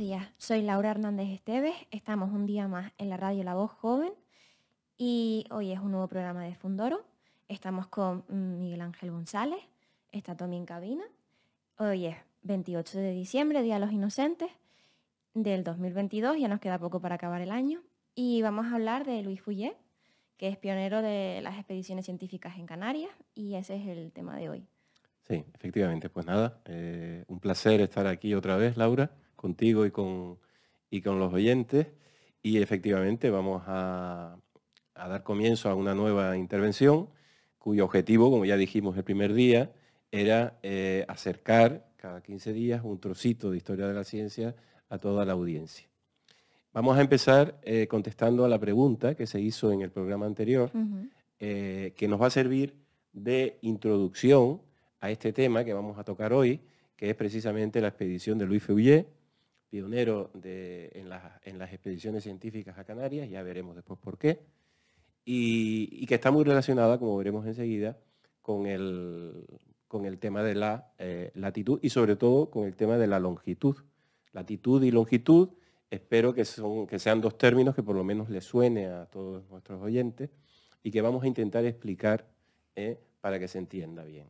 días, soy Laura Hernández Esteves, estamos un día más en la radio La Voz Joven y hoy es un nuevo programa de Fundoro. Estamos con mm, Miguel Ángel González, está Tommy en cabina. Hoy es 28 de diciembre, Día de los Inocentes del 2022, ya nos queda poco para acabar el año. Y vamos a hablar de Luis Fouillet, que es pionero de las expediciones científicas en Canarias y ese es el tema de hoy. Sí, efectivamente. Pues nada, eh, un placer estar aquí otra vez, Laura contigo y con, y con los oyentes. Y efectivamente vamos a, dar comienzo a una nueva intervención cuyo objetivo, como ya dijimos el primer día, era eh, acercar cada 15 días un trocito de historia de la ciencia a toda la audiencia. Vamos a empezar eh, contestando a la pregunta que se hizo en el programa anterior, eh, que nos va a servir de introducción a este tema que vamos a tocar hoy, que es precisamente la expedición de Luis Feuillet, pionero en, las, expediciones científicas a Canarias, ya veremos después por qué, y, que está muy relacionada, como veremos enseguida, con el, tema de la eh, latitud y sobre todo con el tema de la longitud. Latitud y longitud espero que, sean dos términos que por lo menos les suene a todos nuestros oyentes y que vamos a intentar explicar eh, para que se entienda bien.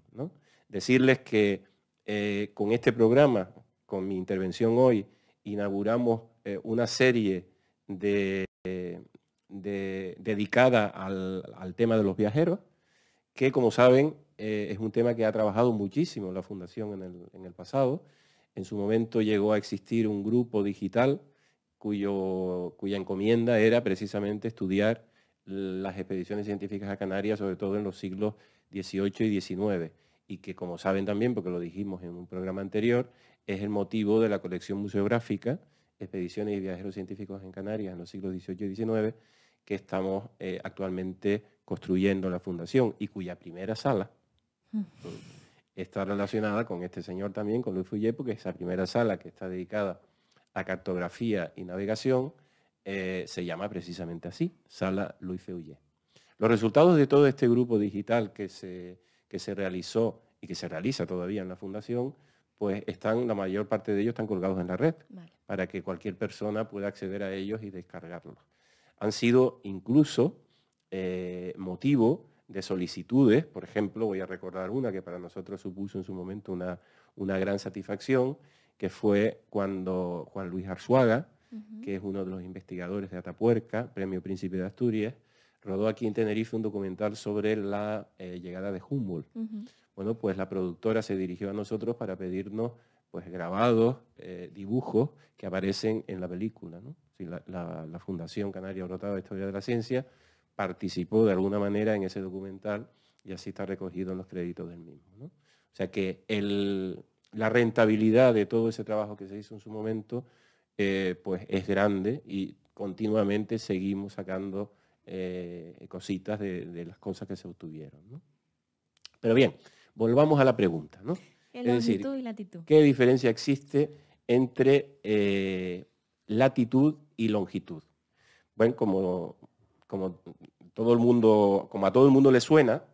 Decirles que eh, con este programa, con mi intervención hoy, inauguramos eh, una serie dedicada al, tema de los viajeros, que como saben eh, es un tema que ha trabajado muchísimo la Fundación en el, pasado. En su momento llegó a existir un grupo digital cuyo, cuya encomienda era precisamente estudiar las expediciones científicas a Canarias, sobre todo en los siglos XVIII y XIX, y que como saben también, porque lo dijimos en un programa anterior, es el motivo de la colección museográfica Expediciones y Viajeros Científicos en Canarias en los siglos XVIII y XIX, que estamos eh, actualmente construyendo la fundación y cuya primera sala mm. está relacionada con este señor también, con Luis Feuillet, porque esa primera sala que está dedicada a cartografía y navegación eh, se llama precisamente así, Sala Luis Feuillet. Los resultados de todo este grupo digital que se, que se realizó y que se realiza todavía en la fundación pues están, la mayor parte de ellos están colgados en la red, para que cualquier persona pueda acceder a ellos y descargarlos. Han sido incluso eh, motivo de solicitudes, por ejemplo, voy a recordar una que para nosotros supuso en su momento una, gran satisfacción, que fue cuando Juan Luis Arzuaga, que es uno de los investigadores de Atapuerca, Premio Príncipe de Asturias, rodó aquí en Tenerife un documental sobre la eh, llegada de Humboldt. Bueno, pues la productora se dirigió a nosotros para pedirnos pues grabados, eh, dibujos que aparecen en la película. la, Fundación Canaria Brotada de Historia de la Ciencia participó de alguna manera en ese documental y así está recogido en los créditos del mismo. O sea que la rentabilidad de todo ese trabajo que se hizo en su momento eh, pues es grande y continuamente seguimos sacando eh, cositas de, las cosas que se obtuvieron. Pero bien, volvamos a la pregunta. es decir, ¿Qué diferencia existe entre eh, latitud y longitud? Bueno, como, todo el mundo, como a todo el mundo le suena,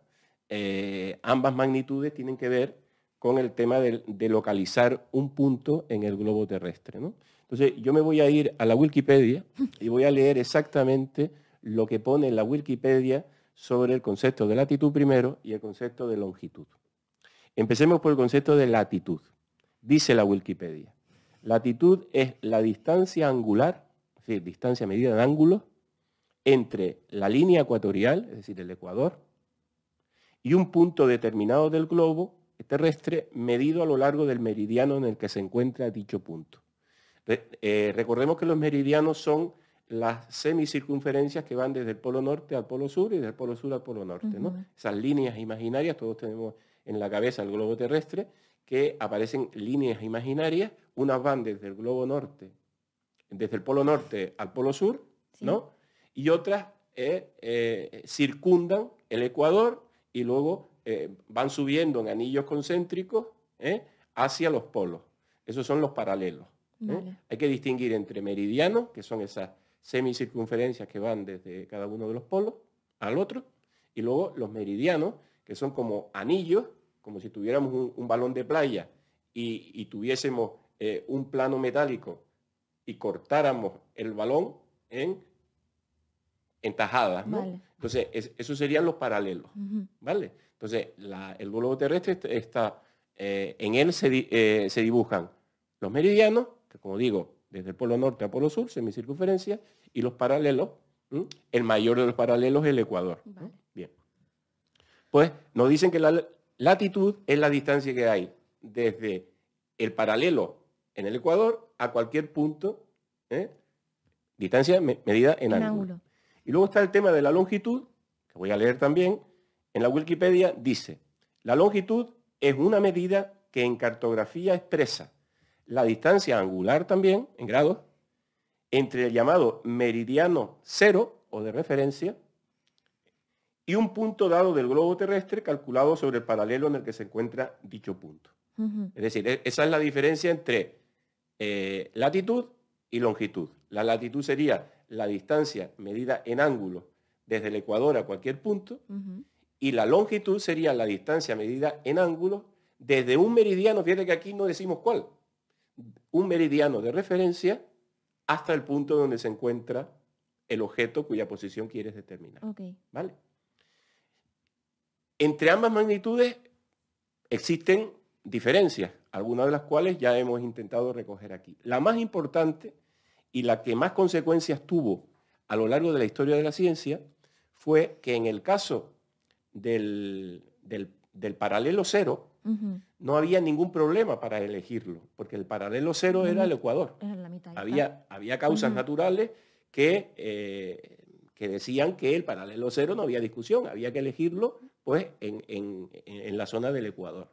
eh, ambas magnitudes tienen que ver con el tema de, localizar un punto en el globo terrestre. Entonces, yo me voy a ir a la Wikipedia y voy a leer exactamente lo que pone la Wikipedia sobre el concepto de latitud primero y el concepto de longitud. Empecemos por el concepto de latitud. Dice la Wikipedia. Latitud es la distancia angular, es decir, distancia medida en ángulo, entre la línea ecuatorial, es decir, el ecuador, y un punto determinado del globo terrestre medido a lo largo del meridiano en el que se encuentra dicho punto. Eh, recordemos que los meridianos son las semicircunferencias que van desde el polo norte al polo sur y del polo sur al polo norte. ¿no? Esas líneas imaginarias, todos tenemos en la cabeza el globo terrestre, que aparecen líneas imaginarias, unas van desde el globo norte, desde el polo norte al polo sur, ¿no? Y otras eh, eh, circundan el ecuador y luego eh, van subiendo en anillos concéntricos hacia los polos. Esos son los paralelos. Hay que distinguir entre meridianos, que son esas semicircunferencias que van desde cada uno de los polos al otro, y luego los meridianos, que son como anillos, como si tuviéramos un, balón de playa y, y tuviésemos eh, un plano metálico y cortáramos el balón en, en tajadas. Entonces, esos serían los paralelos. ¿vale? Entonces, el globo terrestre está, eh, en él se, eh, se dibujan los meridianos, que como digo, desde el polo norte a polo sur, semicircunferencia, y los paralelos, el mayor de los paralelos es el ecuador. Bien. Pues nos dicen que la latitud es la distancia que hay desde el paralelo en el ecuador a cualquier punto, ¿eh? distancia medida en, ángulo. Y luego está el tema de la longitud, que voy a leer también, en la Wikipedia dice, la longitud es una medida que en cartografía expresa la distancia angular también, en grados, entre el llamado meridiano cero o de referencia y un punto dado del globo terrestre calculado sobre el paralelo en el que se encuentra dicho punto. Es decir, e-, esa es la diferencia entre eh, latitud y longitud. La latitud sería la distancia medida en ángulo desde el ecuador a cualquier punto y la longitud sería la distancia medida en ángulo desde un meridiano, fíjate que aquí no decimos cuál, un meridiano de referencia hasta el punto donde se encuentra el objeto cuya posición quieres determinar. ¿Vale? Entre ambas magnitudes existen diferencias, algunas de las cuales ya hemos intentado recoger aquí. La más importante y la que más consecuencias tuvo a lo largo de la historia de la ciencia fue que en el caso del, del paralelo cero, no había ningún problema para elegirlo, porque el paralelo cero era el Ecuador. había, había, causas naturales que, eh, que, decían que el paralelo cero no había discusión, había que elegirlo pues, en, la zona del Ecuador.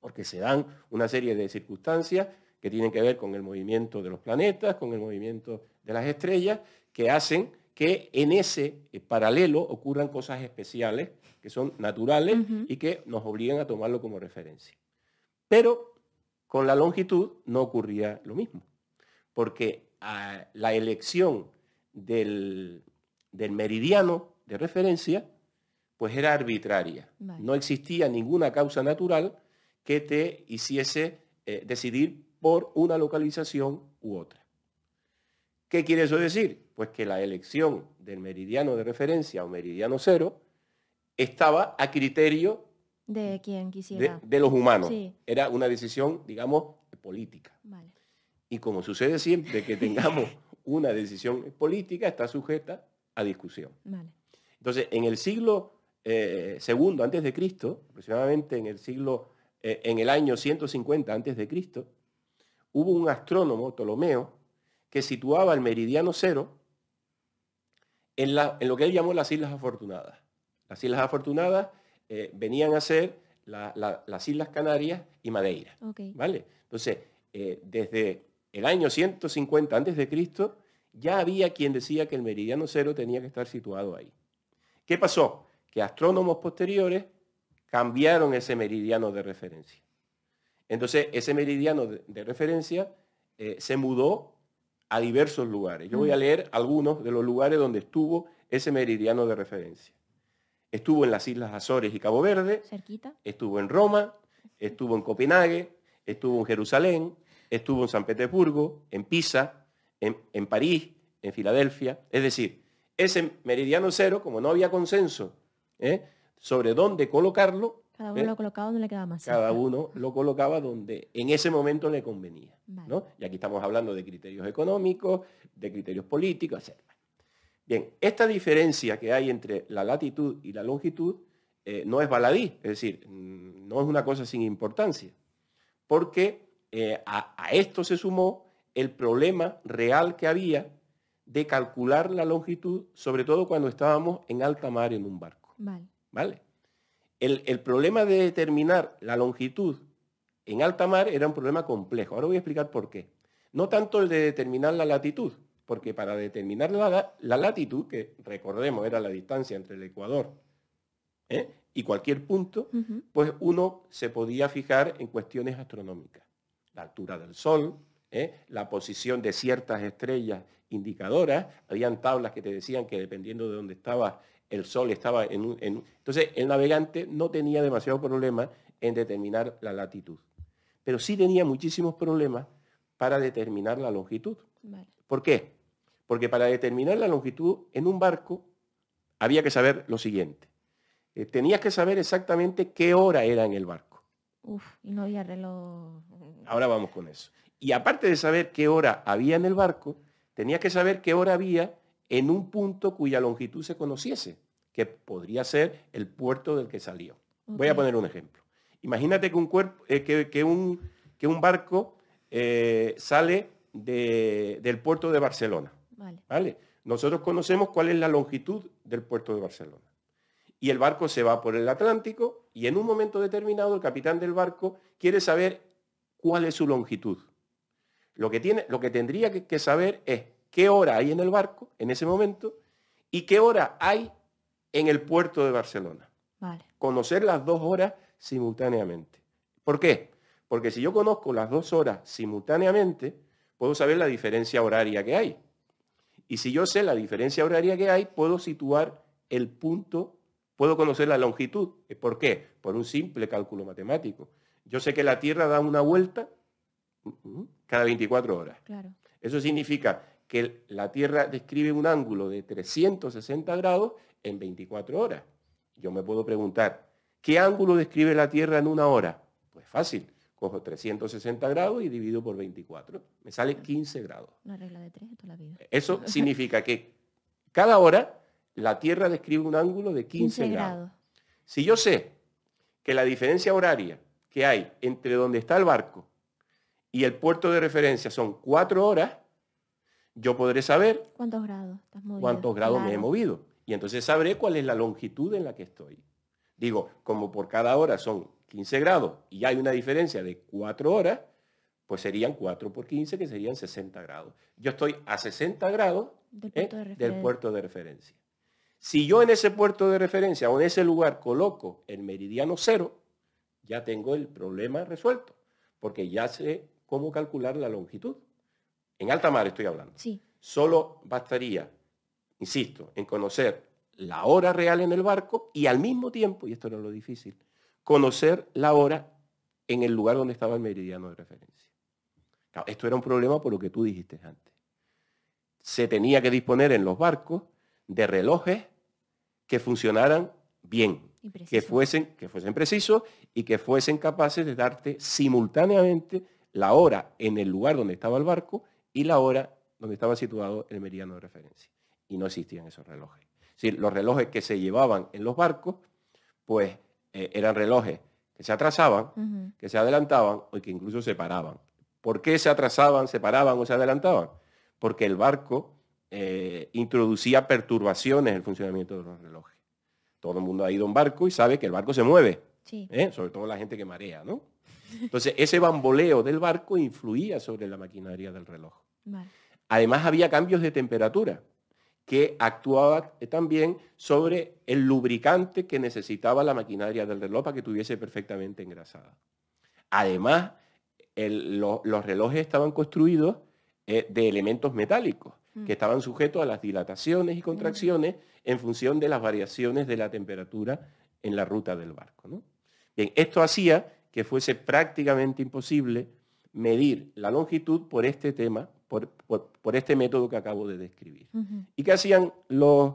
Porque se dan una serie de circunstancias que tienen que ver con el movimiento de los planetas, con el movimiento de las estrellas, que hacen que en ese eh, paralelo ocurran cosas especiales que son naturales y que nos obligan a tomarlo como referencia. Pero con la longitud no ocurría lo mismo, porque ah, la elección del, meridiano de referencia pues era arbitraria. No existía ninguna causa natural que te hiciese eh, decidir por una localización u otra. ¿Qué quiere eso decir? Pues que la elección del meridiano de referencia o meridiano cero estaba a criterio de De, los humanos. Era una decisión, digamos, política. Y como sucede siempre que tengamos una decisión política, está sujeta a discusión. Entonces, en el siglo II eh, segundo antes de Cristo, aproximadamente en el siglo, eh, en el año 150 antes de Cristo, hubo un astrónomo, Ptolomeo, que situaba el meridiano cero en, la, en lo que él llamó las Islas Afortunadas. Las Islas Afortunadas eh, venían a ser las Islas Canarias y Madeira. ¿vale? Entonces, eh, desde el año 150 a.C. ya había quien decía que el meridiano cero tenía que estar situado ahí. ¿Qué pasó? Que astrónomos posteriores cambiaron ese meridiano de referencia. Entonces, ese meridiano de, referencia eh, se mudó a diversos lugares. Yo voy a leer algunos de los lugares donde estuvo ese meridiano de referencia estuvo en las Islas Azores y Cabo Verde, estuvo en Roma, estuvo en Copenhague, estuvo en Jerusalén, estuvo en San Petersburgo, en Pisa, en, París, en Filadelfia. Es decir, ese meridiano cero, como no había consenso ¿eh? sobre dónde colocarlo, cada ¿eh? uno lo colocaba donde más. Cada uno lo colocaba donde en ese momento le convenía. Y aquí estamos hablando de criterios económicos, de criterios políticos, etc. Bien, esta diferencia que hay entre la latitud y la longitud eh, no es baladí, es decir, mm, no es una cosa sin importancia, porque eh, a, esto se sumó el problema real que había de calcular la longitud, sobre todo cuando estábamos en alta mar en un barco. Vale. el, problema de determinar la longitud en alta mar era un problema complejo. Ahora voy a explicar por qué. No tanto el de determinar la latitud, porque para determinar la, latitud, que recordemos era la distancia entre el Ecuador ¿eh? y cualquier punto, pues uno se podía fijar en cuestiones astronómicas. La altura del Sol, ¿eh? la posición de ciertas estrellas indicadoras, habían tablas que te decían que dependiendo de dónde estaba el Sol estaba en un... Entonces el navegante no tenía demasiado problema en determinar la latitud, pero sí tenía muchísimos problemas para determinar la longitud. ¿Por qué? Porque para determinar la longitud en un barco había que saber lo siguiente. Eh, tenías que saber exactamente qué hora era en el barco. Uf, y no había reloj. Ahora vamos con eso. Y aparte de saber qué hora había en el barco, tenías que saber qué hora había en un punto cuya longitud se conociese, que podría ser el puerto del que salió. Voy a poner un ejemplo. Imagínate que un, cuerpo, eh, que, un, barco eh, sale del puerto de Barcelona. Vale. Nosotros conocemos cuál es la longitud del puerto de Barcelona. Y el barco se va por el Atlántico y en un momento determinado el capitán del barco quiere saber cuál es su longitud. Lo que, tiene, lo que tendría que, saber es qué hora hay en el barco en ese momento y qué hora hay en el puerto de Barcelona. Conocer las dos horas simultáneamente. ¿Por qué? Porque si yo conozco las dos horas simultáneamente, puedo saber la diferencia horaria que hay. Y si yo sé la diferencia horaria que hay, puedo situar el punto, puedo conocer la longitud. ¿Por qué? Por un simple cálculo matemático. Yo sé que la Tierra da una vuelta mm, mm, cada 24 horas. Eso significa que la Tierra describe un ángulo de 360 grados en 24 horas. Yo me puedo preguntar, ¿qué ángulo describe la Tierra en una hora? Pues fácil, Cojo 360 grados y divido por 24. Me sale 15 grados. regla de 3 de toda la vida. Eso significa que cada hora la Tierra describe un ángulo de 15, grados. Si yo sé que la diferencia horaria que hay entre donde está el barco y el puerto de referencia son 4 horas, yo podré saber cuántos grados, cuántos grados me he movido. Y entonces sabré cuál es la longitud en la que estoy. Digo, como por cada hora son 15 grados y hay una diferencia de 4 horas, pues serían 4 por 15, que serían 60 grados. Yo estoy a 60 grados del ¿eh? puerto, de, referencia. Si yo en ese puerto de referencia o en ese lugar coloco el meridiano cero, ya tengo el problema resuelto, porque ya sé cómo calcular la longitud. En alta mar estoy hablando. Sí. Solo bastaría, insisto, en conocer la hora real en el barco y al mismo tiempo, y esto era lo difícil, conocer la hora en el lugar donde estaba el meridiano de referencia. esto era un problema por lo que tú dijiste antes. Se tenía que disponer en los barcos de relojes que funcionaran bien, que fuesen, que fuesen precisos y que fuesen capaces de darte simultáneamente la hora en el lugar donde estaba el barco y la hora donde estaba situado el meridiano de referencia. Y no existían esos relojes decir, los relojes que se llevaban en los barcos, pues eh, eran relojes que se atrasaban, que se adelantaban o que incluso se paraban. ¿Por qué se atrasaban, se paraban o se adelantaban? Porque el barco eh, introducía perturbaciones en el funcionamiento de los relojes. Todo el mundo ha ido a un barco y sabe que el barco se mueve, ¿eh? sobre todo la gente que marea, ¿no? Entonces, ese bamboleo del barco influía sobre la maquinaria del reloj. Además, había cambios de temperatura que actuaba eh, también sobre el lubricante que necesitaba la maquinaria del reloj para que tuviese perfectamente engrasada. Además, los relojes estaban construidos eh, de elementos metálicos que mm. estaban sujetos a las dilataciones y contracciones en función de las variaciones de la temperatura en la ruta del barco. Bien, esto hacía que fuese prácticamente imposible medir la longitud por este tema, por, este método que acabo de describir. ¿Y qué hacían los,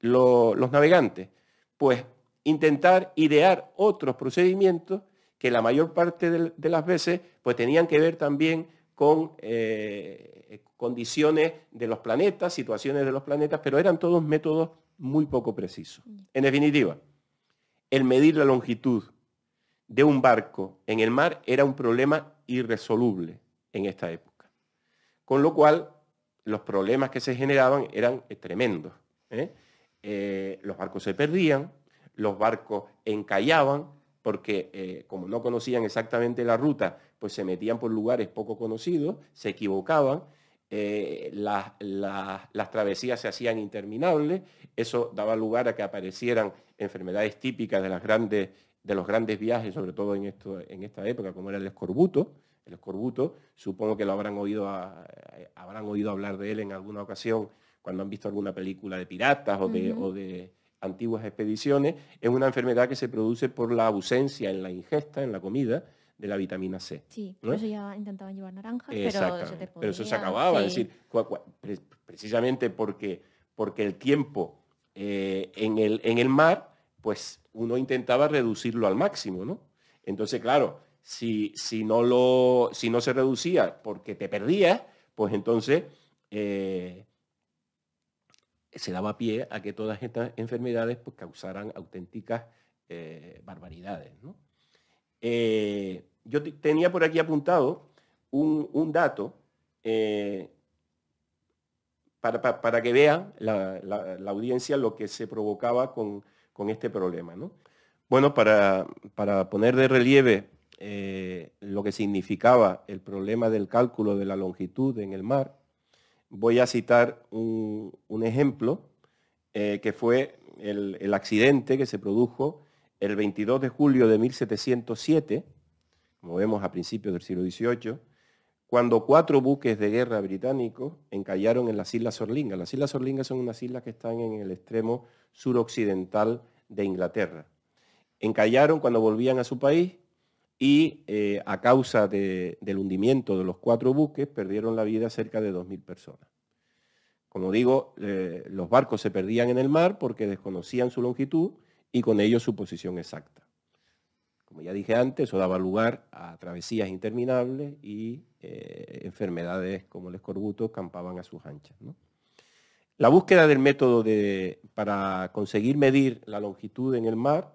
los, navegantes? Pues intentar idear otros procedimientos que la mayor parte de, las veces pues, tenían que ver también con eh, condiciones de los planetas, situaciones de los planetas, pero eran todos métodos muy poco precisos. Mm. En definitiva, el medir la longitud de un barco en el mar era un problema irresoluble en esta época con lo cual los problemas que se generaban eran eh, tremendos. ¿eh? Eh, los barcos se perdían, los barcos encallaban, porque como no conocían exactamente la ruta, pues se metían por lugares poco conocidos, se equivocaban, las, travesías se hacían interminables, eso daba lugar a que aparecieran enfermedades típicas de, los grandes viajes, sobre todo en, en esta época, como era el escorbuto, el escorbuto, supongo que lo habrán oído, eh, habrán oído hablar de él en alguna ocasión cuando han visto alguna película de piratas o de, antiguas expediciones, es una enfermedad que se produce por la ausencia en la ingesta, en la comida, de la vitamina C. Sí, por eso ya intentaban llevar naranjas, pero, se te pero eso se acababa. decir, precisamente porque, porque el tiempo eh, en, el, en el mar, pues uno intentaba reducirlo al máximo, ¿no? Entonces, claro, si, no, lo, si no se reducía porque te perdías, pues entonces eh, se daba pie a que todas estas enfermedades pues, causaran auténticas eh, barbaridades. Eh, yo tenía por aquí apuntado un, dato para, que vean la, audiencia lo que se provocaba con, este problema. Bueno, para, para poner de relieve eh, lo que significaba el problema del cálculo de la longitud en el mar, voy a citar un, ejemplo eh, que fue el, accidente que se produjo el 22 de julio de 1707, como vemos a principios del siglo XVIII, cuando cuatro buques de guerra británicos encallaron en las Islas Orlingas Las Islas Orlingas son unas islas que están en el extremo suroccidental de Inglaterra. Encallaron cuando volvían a su país y eh, a causa del hundimiento de los cuatro buques perdieron la vida cerca de 2.000 personas. Como digo, eh, los barcos se perdían en el mar porque desconocían su longitud y con ello su posición exacta. Como ya dije antes, eso daba lugar a travesías interminables y eh, enfermedades como el escorbuto campaban a sus anchas. La búsqueda del método de, para conseguir medir la longitud en el mar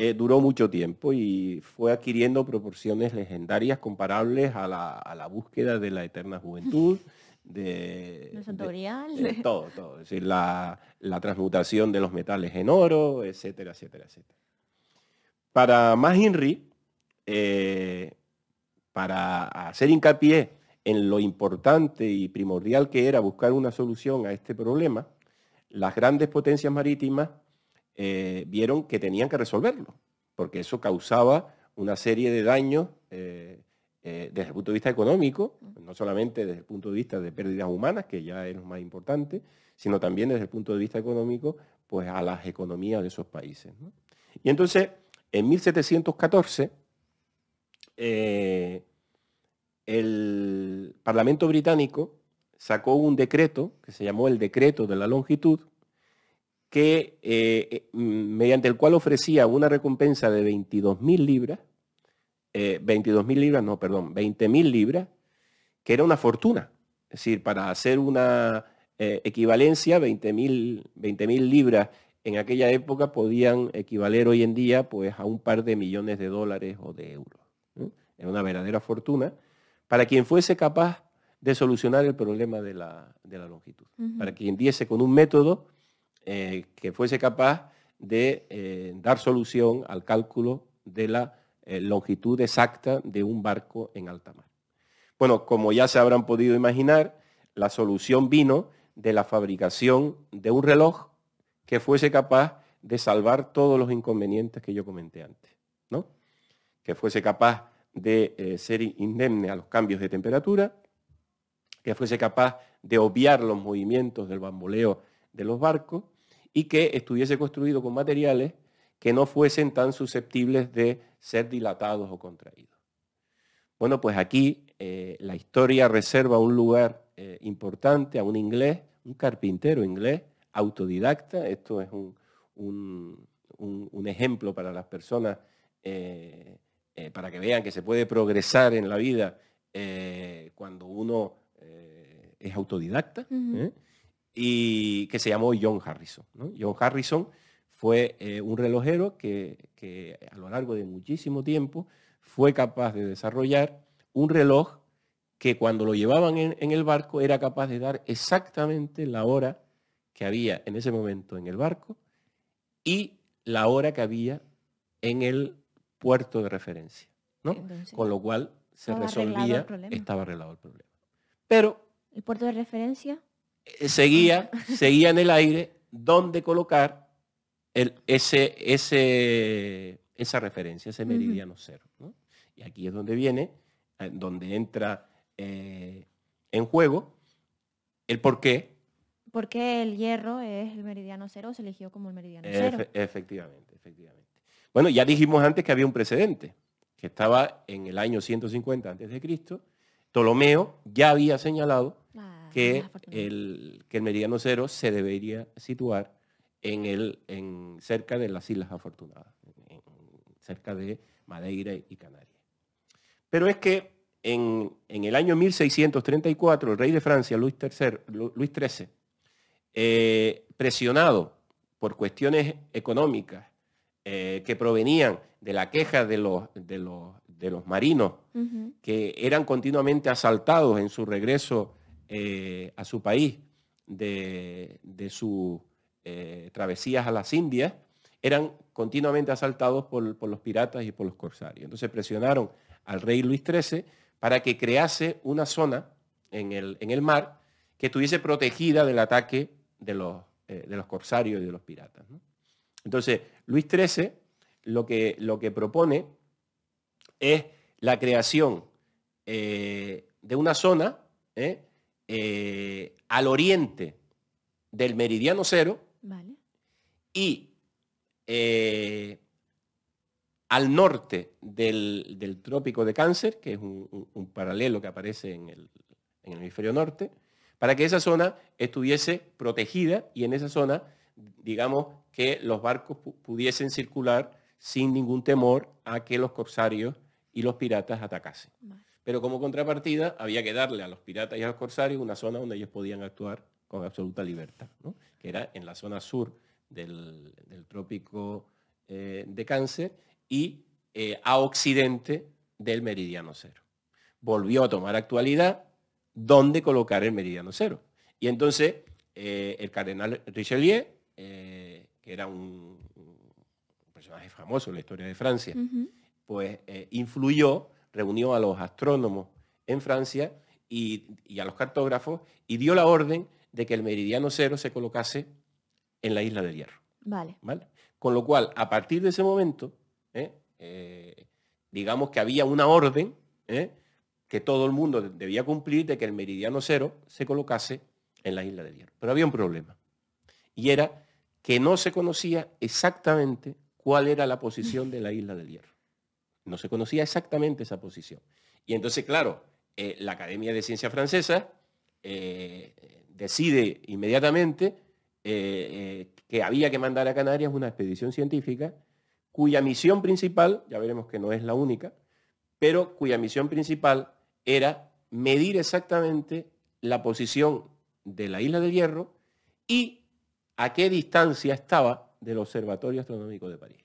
eh, duró mucho tiempo y fue adquiriendo proporciones legendarias comparables a la, búsqueda de la eterna juventud. De, todo, todo. Es decir, la, transmutación de los metales en oro, etcétera, etcétera, etcétera. Para más Henry, eh, para hacer hincapié en lo importante y primordial que era buscar una solución a este problema, las grandes potencias marítimas eh, vieron que tenían que resolverlo, porque eso causaba una serie de daños eh, eh, desde el punto de vista económico, no solamente desde el punto de vista de pérdidas humanas, que ya es lo más importante, sino también desde el punto de vista económico, pues a las economías de esos países. Y entonces, en 1714, el Parlamento británico sacó un decreto que se llamó el decreto de la longitud, que, eh, eh, mm, mediante el cual ofrecía una recompensa de 22.000 libras, 22.000 eh, libras, no, perdón, 20.000 libras, que era una fortuna. Es decir, para hacer una equivalencia, 20.000 20 libras en aquella época podían equivaler hoy en día pues, a un par de millones de dólares o de euros. Era una verdadera fortuna para quien fuese capaz de solucionar el problema de la, longitud, para quien diese con un método eh, que fuese capaz de eh, dar solución al cálculo de la eh, longitud exacta de un barco en alta mar. Bueno, como ya se habrán podido imaginar, la solución vino de la fabricación de un reloj que fuese capaz de salvar todos los inconvenientes que yo comenté antes, ¿no? que fuese capaz de ser indemne a los cambios de temperatura, que fuese capaz de obviar los movimientos del bamboleo de los barcos y que estuviese construido con materiales que no fuesen tan susceptibles de ser dilatados o contraídos. Bueno, pues aquí eh, la historia reserva un lugar eh, importante a un inglés, un carpintero inglés, autodidacta. Esto es un, ejemplo para las personas, eh, para que vean que se puede progresar en la vida cuando uno es autodidacta y que se llamó John Harrison. John Harrison fue eh, un relojero que, a lo largo de muchísimo tiempo fue capaz de desarrollar un reloj que cuando lo llevaban en, el barco era capaz de dar exactamente la hora que había en ese momento en el barco y la hora que había en el puerto de referencia. Con lo cual se resolvía, estaba arreglado el problema. Pero... ¿El puerto de referencia? Eh, seguía, en el aire dónde colocar ese, esa referencia, ese meridiano cero. Y aquí es donde viene, eh, donde entra eh, en juego el por qué. ¿Por qué el hierro es el meridiano cero se eligió como el meridiano cero? efectivamente, efectivamente. Bueno, ya dijimos antes que había un precedente, que estaba en el año 150 a.C., Ptolomeo ya había señalado que, el, meridiano cero se debería situar en el, en, cerca de las Islas Afortunadas, cerca de Madeira y Canarias. Pero es que en, el año 1634, el rey de Francia, Luis, Luis XIII, eh, presionado por cuestiones económicas eh, que provenían de la queja de los, de los, de los marinos, que eran continuamente asaltados en su regreso eh, a su país de, sus eh, travesías a las Indias, eran continuamente asaltados por, los piratas y por los corsarios. Entonces presionaron al rey Luis XIII para que crease una zona en el, en el mar que estuviese protegida del ataque de los, eh, de los corsarios y de los piratas. Entonces, Luis XIII lo que, lo que propone es la creación de una zona eh, al oriente del meridiano cero y eh, al norte del, trópico de cáncer, que es un, paralelo que aparece en el, hemisferio norte, para que esa zona estuviese protegida y en esa zona, digamos, que los barcos pudiesen circular sin ningún temor a que los corsarios y los piratas atacasen pero como contrapartida había que darle a los piratas y a los corsarios una zona donde ellos podían actuar con absoluta libertad, que era en la zona sur del, trópico eh, de Cáncer y eh, a occidente del meridiano cero. Volvió a tomar actualidad dónde colocar el meridiano cero. Y entonces eh, el cardenal Richelieu, que era un, personaje famoso en la historia de Francia, pues influyó reunió a los astrónomos en Francia y, a los cartógrafos y dio la orden de que el meridiano cero se colocase en la isla del Hierro. Vale. Con lo cual, a partir de ese momento, ¿eh? Eh, digamos que había una orden ¿eh? que todo el mundo debía cumplir de que el meridiano cero se colocase en la isla del Hierro. Pero había un problema. Y era que no se conocía exactamente cuál era la posición de la isla del Hierro. No se conocía exactamente esa posición. Y entonces, claro, eh, la Academia de Ciencias Francesa eh, decide inmediatamente eh, que había que mandar a Canarias una expedición científica cuya misión principal, ya veremos que no es la única, pero cuya misión principal era medir exactamente la posición de la isla de Hierro y a qué distancia estaba del Observatorio Astronómico de París.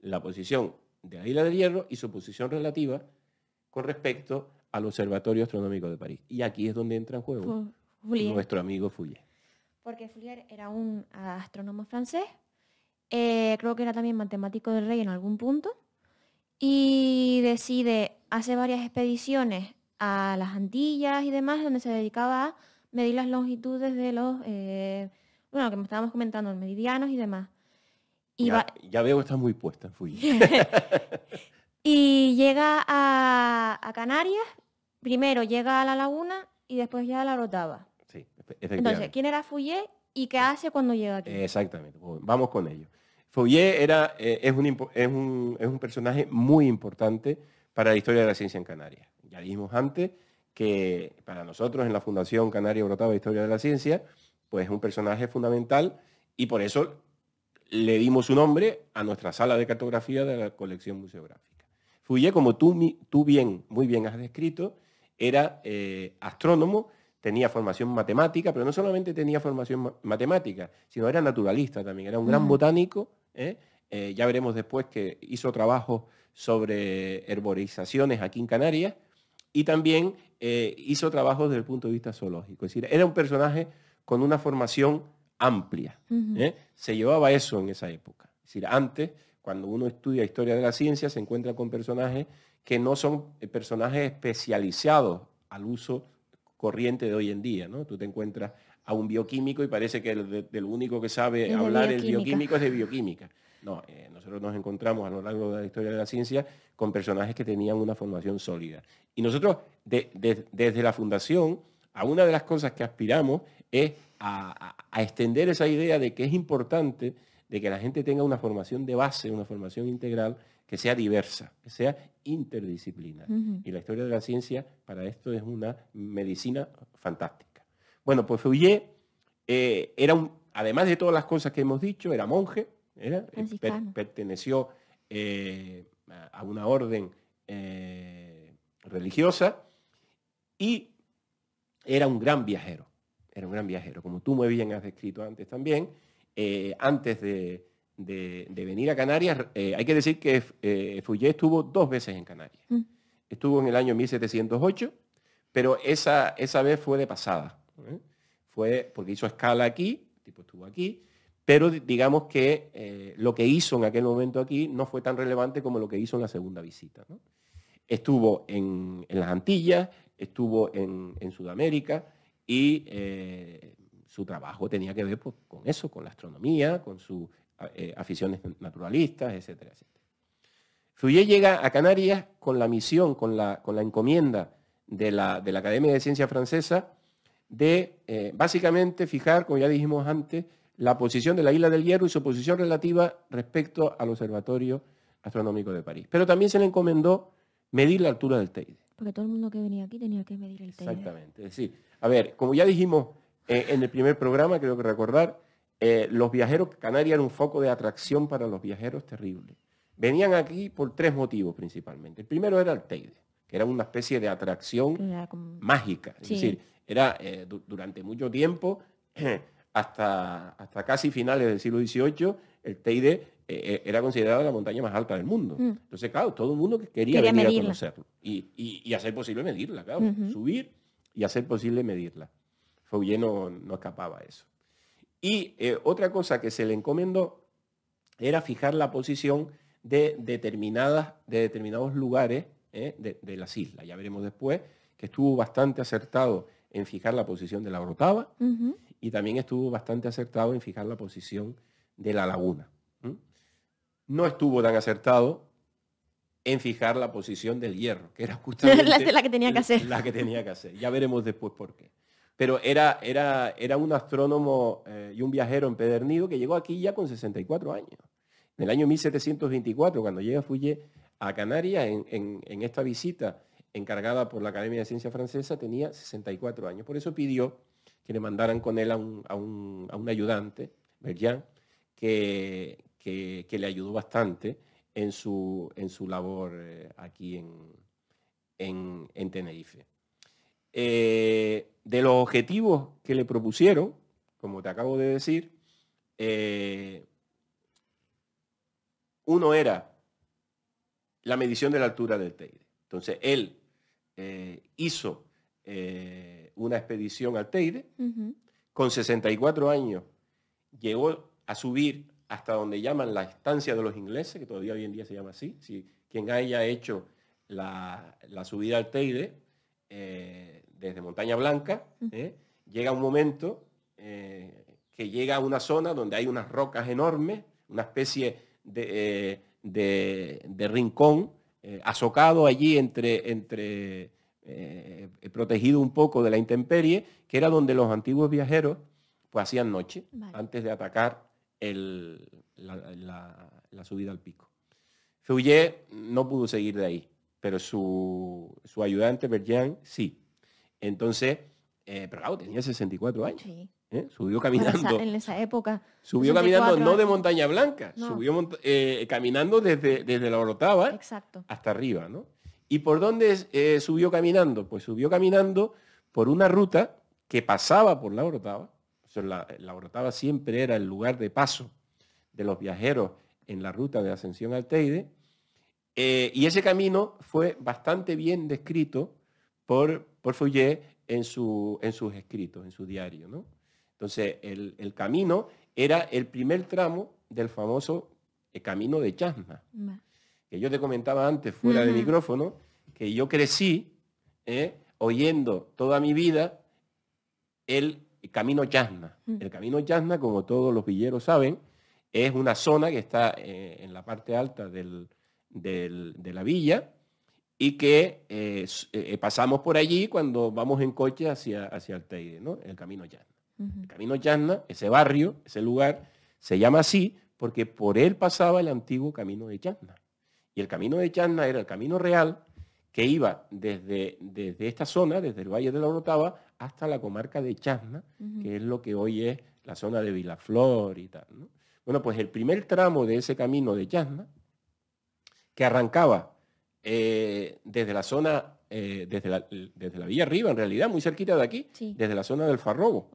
La posición de la isla del Hierro y su posición relativa con respecto al Observatorio Astronómico de París. Y aquí es donde entra en juego nuestro amigo Foulier. Porque Foulier era un ah, astrónomo francés, eh, creo que era también matemático del rey en algún punto, y decide, hacer varias expediciones a las Antillas y demás, donde se dedicaba a medir las longitudes de los, eh, bueno, que me estábamos comentando, los meridianos y demás ya, veo que está muy puesta en y llega a, Canarias, primero llega a la laguna y después ya a la rotaba. Sí, Entonces, ¿quién era Fouillé y qué hace cuando llega aquí? Exactamente, vamos con ello. Fouillé era, eh, es, un, personaje muy importante para la historia de la ciencia en Canarias. Ya dijimos antes que para nosotros en la Fundación Canaria de Historia de la Ciencia, pues es un personaje fundamental y por eso le dimos su nombre a nuestra sala de cartografía de la colección museográfica. Fuye, como tú, tú bien, muy bien has descrito, era eh, astrónomo, tenía formación matemática, pero no solamente tenía formación matemática, sino era naturalista también, era un gran mm. botánico. ¿eh? Eh, ya veremos después que hizo trabajos sobre herborizaciones aquí en Canarias y también hizo trabajos desde el punto de vista zoológico. Es decir, era un personaje con una formación amplia. ¿eh? Se llevaba eso en esa época. Es decir, antes, cuando uno estudia historia de la ciencia, se encuentra con personajes que no son eh, personajes especializados al uso corriente de hoy en día. ¿no? Tú te encuentras a un bioquímico y parece que el, único que sabe hablar el bioquímico es de bioquímica. No, eh, nosotros nos encontramos a lo largo de la historia de la ciencia con personajes que tenían una formación sólida. Y nosotros, desde la fundación, a una de las cosas que aspiramos es a, extender esa idea de que es importante de que la gente tenga una formación de base, una formación integral que sea diversa, que sea interdisciplinar. Y la historia de la ciencia para esto es una medicina fantástica. Bueno, pues Fouillet eh, era además de todas las cosas que hemos dicho, era monje, eh, perteneció eh, a una orden religiosa y era un gran viajero era un gran viajero, como tú muy bien has descrito antes también. Eh, antes de, venir a Canarias, eh, hay que decir que eh, estuvo dos veces en Canarias. Mm. Estuvo en el año 1708, pero esa, esa vez fue de pasada. ¿eh? Fue porque hizo escala aquí, tipo estuvo aquí, pero digamos que lo que hizo en aquel momento aquí no fue tan relevante como lo que hizo en la segunda visita. Estuvo en, las Antillas, estuvo en Sudamérica, y eh, su trabajo tenía que ver pues, con eso, con la astronomía, con sus eh, aficiones naturalistas, etcétera, etcétera. Fouillet llega a Canarias con la misión, con la, con la encomienda de la, de la, Academia de Ciencia Francesa de eh, básicamente fijar, como ya dijimos antes, la posición de la isla del Hierro y su posición relativa respecto al Observatorio Astronómico de París. Pero también se le encomendó medir la altura del Teide porque todo el mundo que venía aquí tenía que medir el Teide. Exactamente. Es decir, a ver, como ya dijimos eh, en el primer programa, creo que recordar, eh, los viajeros, Canarias era un foco de atracción para los viajeros terrible. Venían aquí por tres motivos principalmente. El primero era el Teide, que era una especie de atracción mágica. Es decir, era eh, durante mucho tiempo, hasta, hasta casi finales del siglo XVIII, el Teide e, e, era considerada la montaña más alta del mundo. Mm. Entonces, claro, todo el mundo quería, venir conocerlo y, hacer posible medirla, claro, subir y hacer posible medirla. Fouillé no, escapaba a eso. Y eh, otra cosa que se le encomendó era fijar la posición de, determinadas, de determinados lugares eh, de, las islas. Ya veremos después que estuvo bastante acertado en fijar la posición de la Orotava y también estuvo bastante acertado en fijar la posición de la laguna no estuvo tan acertado en fijar la posición del hierro, que era justamente la, que tenía que hacer. La que tenía que hacer. Ya veremos después por qué. Pero era, era, era un astrónomo eh, y un viajero empedernido que llegó aquí ya con 64 años. En el año 1724, cuando llega Fouillé a Canarias, en, esta visita encargada por la Academia de Ciencia Francesa, tenía 64 años. Por eso pidió que le mandaran con él a un, a un ayudante, Berjan, que, que, le ayudó bastante en su, en su labor eh, aquí en, Tenerife. Eh, de los objetivos que le propusieron, como te acabo de decir, eh, uno era la medición de la altura del Teide. Entonces, él hizo una expedición al Teide, con 64 años llegó a subir hasta donde llaman la estancia de los ingleses, que todavía hoy en día se llama así. Si quien haya hecho la, subida al Teide eh, desde Montaña Blanca, eh, llega un momento eh, que llega a una zona donde hay unas rocas enormes, una especie de, rincón azocado allí entre, entre protegido un poco de la intemperie, que era donde los antiguos viajeros pues hacían noche antes de atacar la, subida al pico. Feuillet no pudo seguir de ahí, pero su, su ayudante, Berjan, sí. Entonces, eh, pero claro, tenía 64 años. ¿eh? Subió caminando. en esa época. Subió caminando no de Montaña Blanca, subió eh, caminando desde, desde la Orotava Exacto. hasta arriba. ¿no? ¿Y por dónde subió caminando? Pues subió caminando por una ruta que pasaba por la Orotava, la, Orotava siempre era el lugar de paso de los viajeros en la ruta de ascensión al Teide. Eh, y ese camino fue bastante bien descrito por, por Fouillet en, su, en sus escritos, en su diario. ¿no? Entonces, el, camino era el primer tramo del famoso eh, camino de Chasma, que yo te comentaba antes fuera de micrófono, que yo crecí eh, oyendo toda mi vida el el camino Yasna. Mm. El camino Yasna, como todos los villeros saben, es una zona que está eh, en la parte alta de la villa y que eh, eh, pasamos por allí cuando vamos en coche hacia, hacia el ¿no? el camino Yasna. El camino Yasna, ese barrio, ese lugar, se llama así porque por él pasaba el antiguo camino de Yasna. Y el camino de Yasna era el camino real que iba desde, desde esta zona, desde el Valle de la Orotava, hasta la comarca de Chasna, que es lo que hoy es la zona de Vilaflor y tal. Bueno, pues el primer tramo de ese camino de Chasna, que arrancaba eh, desde la zona, eh, desde, la, desde, la, Villa Arriba, en realidad, muy cerquita de aquí, desde la zona del Farrobo.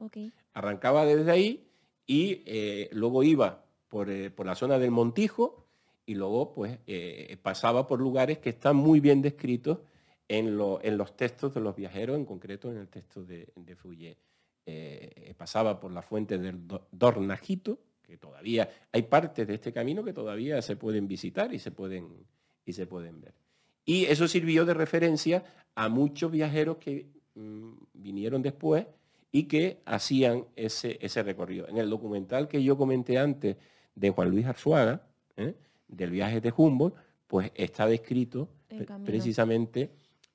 Arrancaba desde ahí y eh, luego iba por, la zona del Montijo y luego pues pasaba por lugares que están muy bien descritos en, los textos de los viajeros, en concreto en el texto de, de Fouillet. Eh, pasaba por la fuente del Dornajito, que todavía hay partes de este camino que todavía se pueden visitar y se pueden, y se pueden ver. Y eso sirvió de referencia a muchos viajeros que mm, vinieron después y que hacían ese, ese, recorrido. En el documental que yo comenté antes de Juan Luis Arzuaga, ¿eh? del viaje de Humboldt, pues está descrito precisamente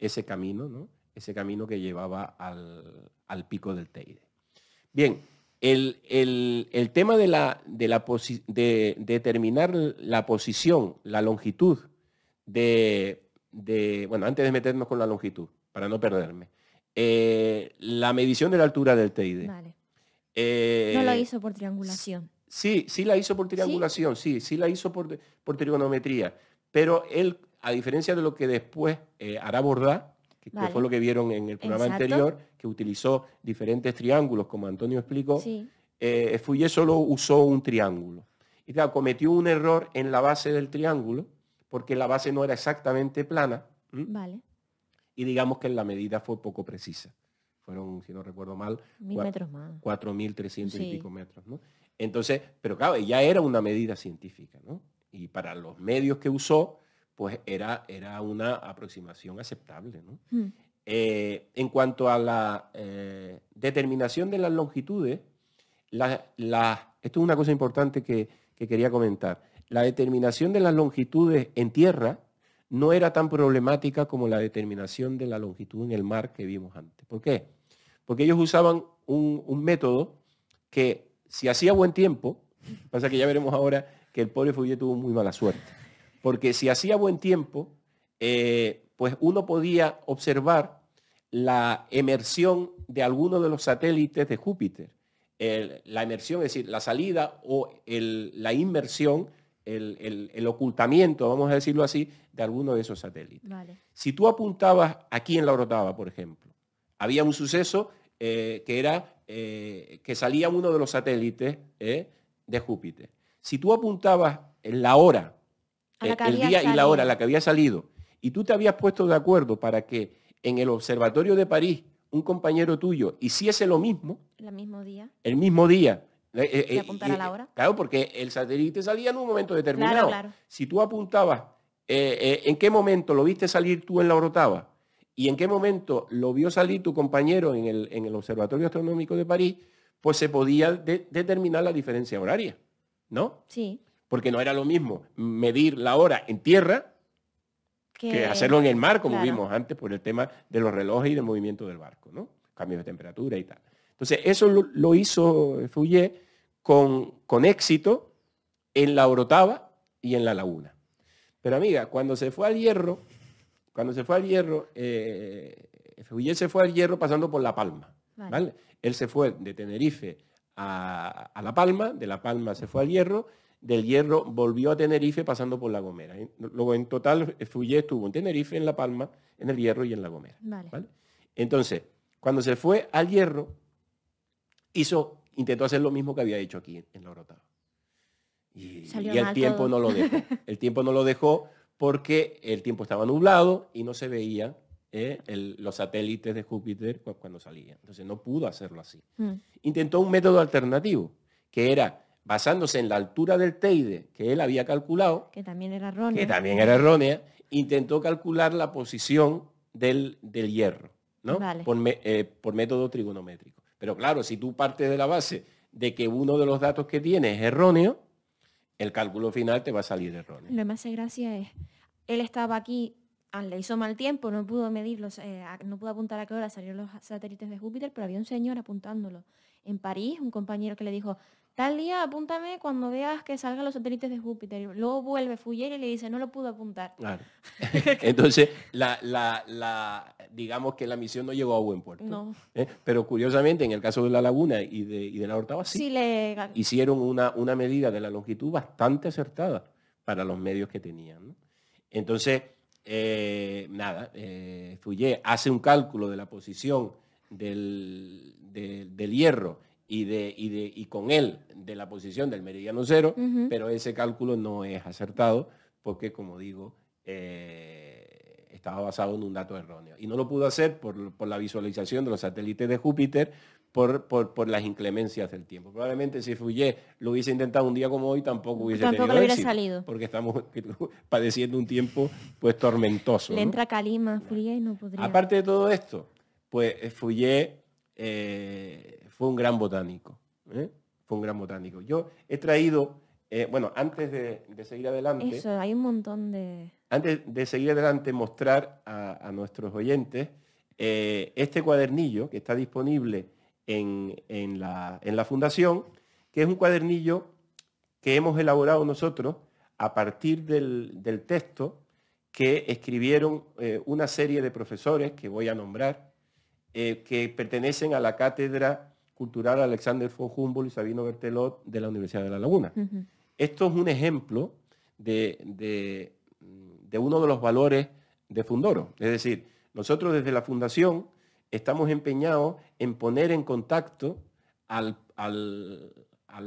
ese camino, ¿no? ese camino que llevaba al, pico del Teide. Bien, el, tema de, la, de, la de determinar la posición, la longitud de, bueno, antes de meternos con la longitud, para no perderme, eh, la medición de la altura del Teide. Eh, no la hizo por triangulación. Sí, sí la hizo por triangulación, sí, sí, la hizo por, por trigonometría, pero él a diferencia de lo que después eh, hará Bordá, que fue lo que vieron en el programa anterior, que utilizó diferentes triángulos, como Antonio explicó, sí. Eh, solo usó un triángulo. Y claro, cometió un error en la base del triángulo, porque la base no era exactamente plana. Vale. Y digamos que la medida fue poco precisa. Fueron, si no recuerdo mal, 4.300 y pico metros. Entonces, pero claro, ya era una medida científica, Y para los medios que usó, pues era, era una aproximación aceptable. Hmm. Eh, en cuanto a la eh, determinación de las longitudes, esto es una cosa importante que, quería comentar. La determinación de las longitudes en tierra no era tan problemática como la determinación de la longitud en el mar que vimos antes. ¿Por qué? Porque ellos usaban un, método que si hacía buen tiempo, pasa que ya veremos ahora que el pobre Fouillet tuvo muy mala suerte porque si hacía buen tiempo, eh, pues uno podía observar la emersión de alguno de los satélites de Júpiter. la emersión, es decir, la salida o la inmersión, el, ocultamiento, vamos a decirlo así, de alguno de esos satélites. Si tú apuntabas aquí en la orotava, por ejemplo, había un suceso eh, que era eh, que salía uno de los satélites de Júpiter. Si tú apuntabas en la hora el día y la hora la que había salido, y tú te habías puesto de acuerdo para que en el Observatorio de París un compañero tuyo hiciese lo mismo. El mismo día. El mismo día. Eh, eh, eh, a la hora? Claro, porque el satélite salía en un momento determinado. Si tú apuntabas en qué momento lo viste salir tú en la orotava y en qué momento lo vio salir tu compañero en el, Observatorio Astronómico de París, pues se podía determinar la diferencia horaria, ¿no? Sí porque no era lo mismo medir la hora en tierra que, hacerlo en el mar, como vimos antes, por el tema de los relojes y del movimiento del barco, ¿no? cambios de temperatura y tal. Entonces, eso lo, hizo Fouillé con, con éxito en la Orotava y en la Laguna. Pero amiga, cuando se fue al hierro, cuando se fue al hierro, eh, se fue al hierro pasando por La Palma. Él se fue de Tenerife a, a, La Palma, de La Palma se fue al hierro del Hierro volvió a Tenerife pasando por La Gomera. Luego, en total, eh, fluye estuvo en Tenerife, en La Palma, en el Hierro y en La Gomera. Entonces, cuando se fue al Hierro, hizo, intentó hacer lo mismo que había hecho aquí en, La Orotava. Y, el tiempo no lo dejó. El tiempo no lo dejó porque el tiempo estaba nublado y no se veía eh, los satélites de Júpiter cuando salían. Entonces no pudo hacerlo así. Mm. Intentó un método alternativo, que era basándose en la altura del Teide que él había calculado, que también era errónea, también era errónea intentó calcular la posición del, del hierro, ¿no? Eh, por, método trigonométrico. Pero claro, si tú partes de la base de que uno de los datos que tienes es erróneo, el cálculo final te va a salir erróneo. Lo que me hace gracia es, él estaba aquí, ah, le hizo mal tiempo, no pudo medirlos, eh, no pudo apuntar a qué hora salieron los satélites de Júpiter, pero había un señor apuntándolo. En París, un compañero que le dijo, Tal día apúntame cuando veas que salgan los satélites de Júpiter. Luego vuelve Fuller y le dice, no lo pudo apuntar. Entonces, la, digamos que la misión no llegó a buen puerto. ¿eh? Pero curiosamente, en el caso de la laguna y de, la Hortaba sí, hicieron una, medida de la longitud bastante acertada para los medios que tenían. Entonces, eh, nada, eh, Fuller hace un cálculo de la posición del hierro y, de, y, de, y con él de la posición del meridiano cero, pero ese cálculo no es acertado porque, como digo, eh, estaba basado en un dato erróneo. Y no lo pudo hacer por, la visualización de los satélites de Júpiter, por, por, las inclemencias del tiempo. Probablemente si Fouillet lo hubiese intentado un día como hoy, tampoco hubiese hubiera salido. Porque estamos padeciendo un tiempo pues tormentoso. Le entra calima a y no podría. Aparte de todo esto, pues Fouillet... eh, un gran botánico. ¿eh? Fue un gran botánico. Yo he traído, eh, bueno, antes de, seguir adelante... Eso, hay un montón de... Antes de seguir adelante, mostrar a, nuestros oyentes eh, este cuadernillo que está disponible en, la, en la fundación, que es un cuadernillo que hemos elaborado nosotros a partir del, texto que escribieron una serie de profesores que voy a nombrar, que pertenecen a la cátedra cultural Alexander von Humboldt y Sabino Bertelot de la Universidad de La Laguna. Esto es un ejemplo de, uno de los valores de Fundoro. Es decir, nosotros desde la Fundación estamos empeñados en poner en contacto a, la, a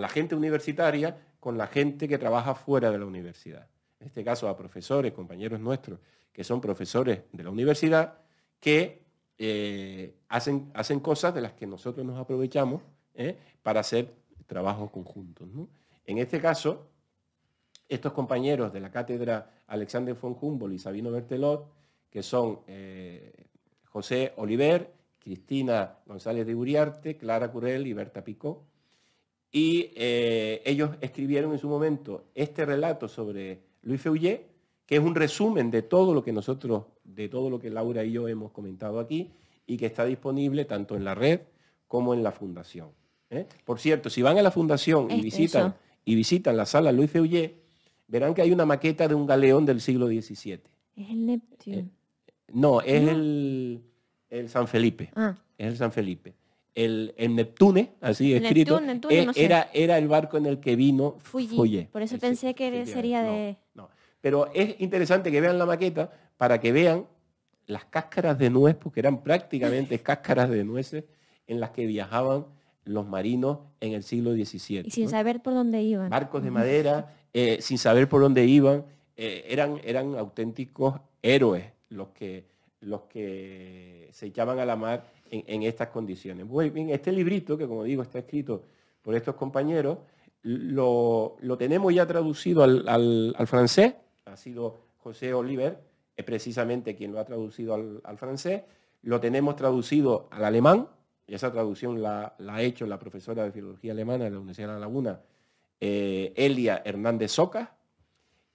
la gente universitaria con la gente que trabaja fuera de la universidad. En este caso a profesores, compañeros nuestros, que son profesores de la universidad, que eh, hacen, hacen cosas de las que nosotros nos aprovechamos ¿eh? para hacer trabajos conjuntos. En este caso, estos compañeros de la cátedra Alexander von Humboldt y Sabino Bertelot, que son eh, José Oliver, Cristina González de Uriarte, Clara Curel y Berta Picó, y ellos escribieron en su momento este relato sobre Luis Feuillet, que es un resumen de todo lo que nosotros de todo lo que Laura y yo hemos comentado aquí y que está disponible tanto en la red como en la fundación. ¿eh? Por cierto, si van a la fundación y visitan, y visitan la sala Luis Feuillet, verán que hay una maqueta de un galeón del siglo XVII. Es el Neptune. Eh, no, es El, San Felipe. Ah. Es el San Felipe. El, Neptune, así escrito, eh, era, era el barco en el que vino Fuji. Por eso pensé que sería no, Pero es interesante que vean la maqueta para que vean las cáscaras de nuez, porque eran prácticamente cáscaras de nueces en las que viajaban los marinos en el siglo XVII. Y sin saber por dónde iban. Barcos de madera, eh, sin saber por dónde iban, eh, eran, eran auténticos héroes los que, los que se echaban a la mar en, estas condiciones. Muy bien, este librito, que como digo está escrito por estos compañeros, lo, tenemos ya traducido al, al francés, ha sido José Oliver, es precisamente quien lo ha traducido al, francés. Lo tenemos traducido al alemán, y esa traducción la, ha hecho la profesora de filología alemana de la Universidad de La Laguna, eh, Elia Hernández Soca,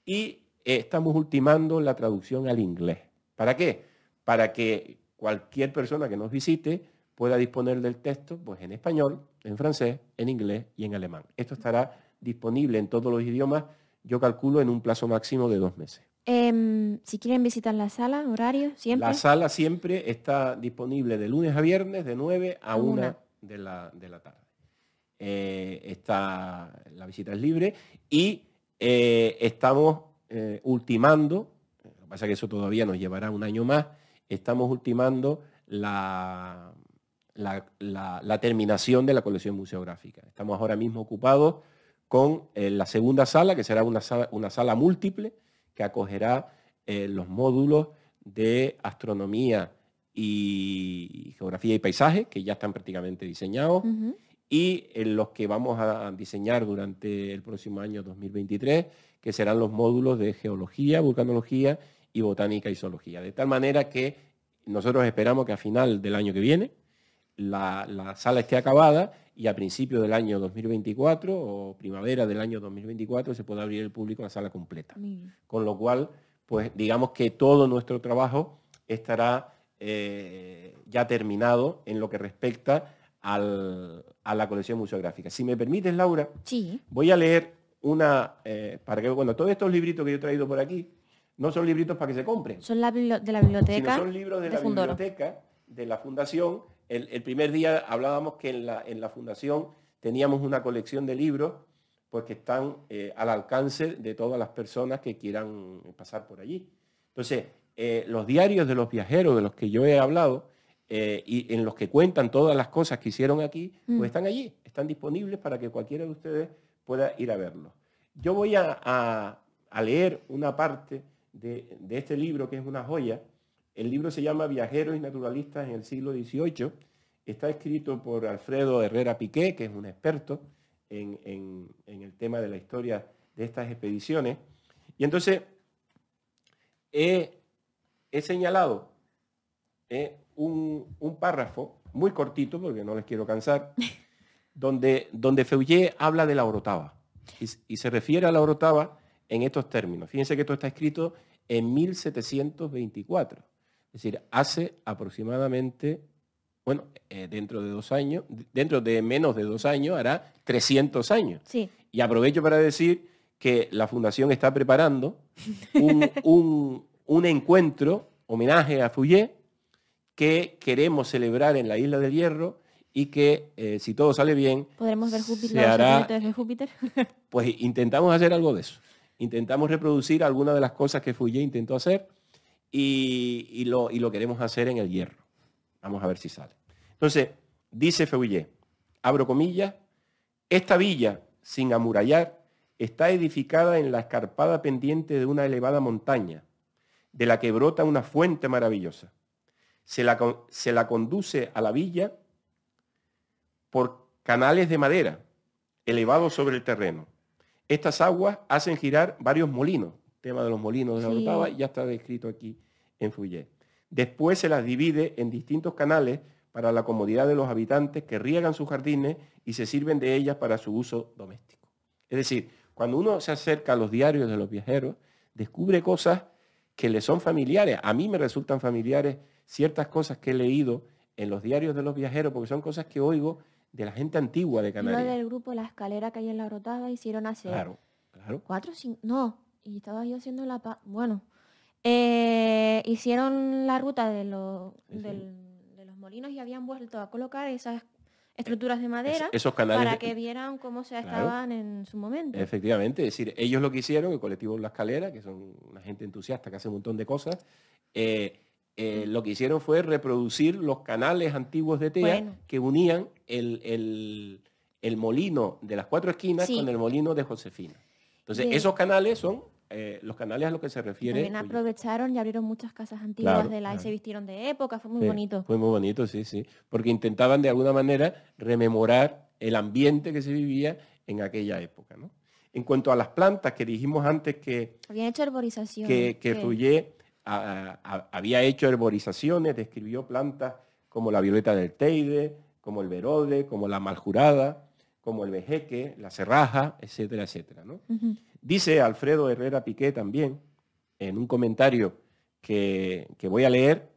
y eh, estamos ultimando la traducción al inglés. ¿Para qué? Para que cualquier persona que nos visite pueda disponer del texto pues, en español, en francés, en inglés y en alemán. Esto estará disponible en todos los idiomas, yo calculo, en un plazo máximo de dos meses. Em, si quieren visitar la sala, horario, siempre. La sala siempre está disponible de lunes a viernes de 9 a, 1 de la, tarde. Eh, está, la visita es libre y eh, estamos eh, ultimando, lo que pasa es que eso todavía nos llevará un año más, estamos ultimando la, terminación de la colección museográfica. Estamos ahora mismo ocupados con la segunda sala, que será una sala múltiple que acogerá eh, los módulos de astronomía y geografía y paisaje, que ya están prácticamente diseñados, y eh, los que vamos a diseñar durante el próximo año 2023, que serán los módulos de geología, vulcanología y botánica y zoología. De tal manera que nosotros esperamos que a final del año que viene la sala esté acabada y a principio del año 2024 o primavera del año 2024 se puede abrir el público a la sala completa. Con lo cual, pues digamos que todo nuestro trabajo estará eh, ya terminado en lo que respecta a la colección museográfica. Si me permites, Laura, voy a leer una, eh, para que, bueno, todos estos libritos que yo he traído por aquí, no son libritos para que se compren. Son de la biblioteca. son libros de, la biblioteca, de la fundación, el, primer día hablábamos que en la, fundación teníamos una colección de libros pues que están eh, al alcance de todas las personas que quieran pasar por allí. Entonces, eh, los diarios de los viajeros de los que yo he hablado eh, y en los que cuentan todas las cosas que hicieron aquí, pues mm. están allí, están disponibles para que cualquiera de ustedes pueda ir a verlos. Yo voy a, leer una parte de, este libro que es una joya, el libro se llama Viajeros y Naturalistas en el siglo XVIII. Está escrito por Alfredo Herrera Piqué, que es un experto en, el tema de la historia de estas expediciones. Y entonces he, señalado eh, un, párrafo muy cortito, porque no les quiero cansar, donde, donde Feuillet habla de la orotava y, y, se refiere a la orotava en estos términos. Fíjense que esto está escrito en 1724. Es decir, hace aproximadamente, bueno, eh, dentro de dos años, dentro de menos de dos años, hará 300 años. Sí. Y aprovecho para decir que la Fundación está preparando un, encuentro, homenaje a Fouillet, que queremos celebrar en la Isla del Hierro y que eh, si todo sale bien... Podremos ver Júpiter, hará... Júpiter. pues intentamos hacer algo de eso. Intentamos reproducir algunas de las cosas que Fouillet intentó hacer y, lo, queremos hacer en el hierro. Vamos a ver si sale. Entonces, dice Feuillet, abro comillas, esta villa, sin amurallar, está edificada en la escarpada pendiente de una elevada montaña, de la que brota una fuente maravillosa. se la conduce a la villa por canales de madera elevados sobre el terreno. Estas aguas hacen girar varios molinos tema de los molinos de la Orotava, ya está descrito aquí en Fouillet. Después se las divide en distintos canales para la comodidad de los habitantes que riegan sus jardines y se sirven de ellas para su uso doméstico. Es decir, cuando uno se acerca a los diarios de los viajeros, descubre cosas que le son familiares. A mí me resultan familiares ciertas cosas que he leído en los diarios de los viajeros, porque son cosas que oigo de la gente antigua de Canarias. Yo del grupo La Escalera que hay en la Rotava hicieron hace claro, claro. cuatro, cinco, no, y estaba yo haciendo la Bueno, eh, hicieron la ruta de, los, de los molinos y habían vuelto a colocar esas estructuras de madera para que vieran cómo se estaban en su momento. Efectivamente, es decir, ellos lo que hicieron, el colectivo La Escalera, que son una gente entusiasta que hace un montón de cosas, eh, eh, lo que hicieron fue reproducir los canales antiguos de TEA que unían el, molino de las cuatro esquinas con el molino de Josefina. Entonces, esos canales son eh, los canales a los que se refiere. También aprovecharon y abrieron muchas casas antiguas de la y se vistieron de época, fue muy bonito. Fue muy bonito, sí, sí, porque intentaban de alguna manera rememorar el ambiente que se vivía en aquella época. En cuanto a las plantas que dijimos antes que... Habían hecho herborización. Que, Ruyé había hecho herborizaciones, describió plantas como la violeta del Teide, como el verode, como la maljurada, como el vejeque, la cerraja, etcétera, etcétera. Dice Alfredo Herrera Piqué también, en un comentario que, voy a leer,